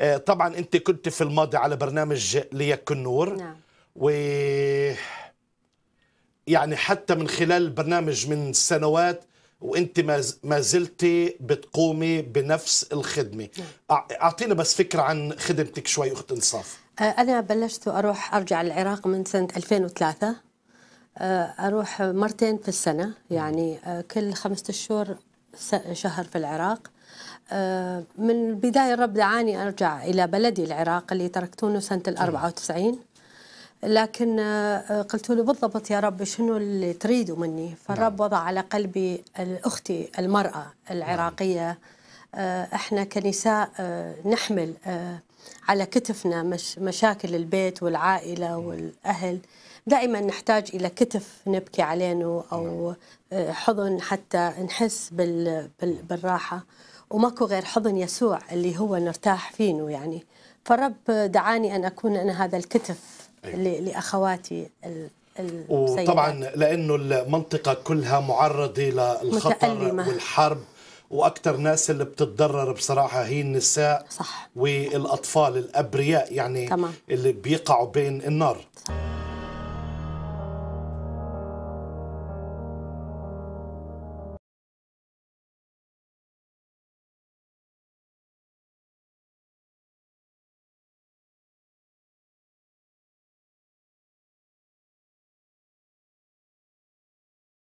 آه، طبعا انت كنت في الماضي على برنامج ليك النور نعم و يعني حتى من خلال برنامج من سنوات وانت ما زلت بتقومي بنفس الخدمه نعم. اعطينا بس فكره عن خدمتك شوي اخت انصاف آه، انا بلشت اروح ارجع العراق من سنه 2003 آه، اروح مرتين في السنه يعني كل خمسة شهور شهر في العراق آه، من البداية الرب دعاني أرجع إلى بلدي العراق اللي تركتونه سنة ال 94 لكن آه، آه، قلت له بالضبط يا رب شنو اللي تريده مني فالرب نعم. وضع على قلبي أختي المرأة نعم. العراقية احنا كنساء نحمل على كتفنا مش مشاكل البيت والعائلة والأهل دائما نحتاج إلى كتف نبكي علينا أو آه، حضن حتى نحس بال بالراحة وماكو غير حضن يسوع اللي هو نرتاح فينه يعني فالرب دعاني أن أكون أنا هذا الكتف أيوة. لأخواتي وطبعا لأنه المنطقة كلها معرضة للخطر والحرب واكثر ناس اللي بتتضرر بصراحه هي النساء صح. والاطفال الابرياء يعني تمام. اللي بيقعوا بين النار صح.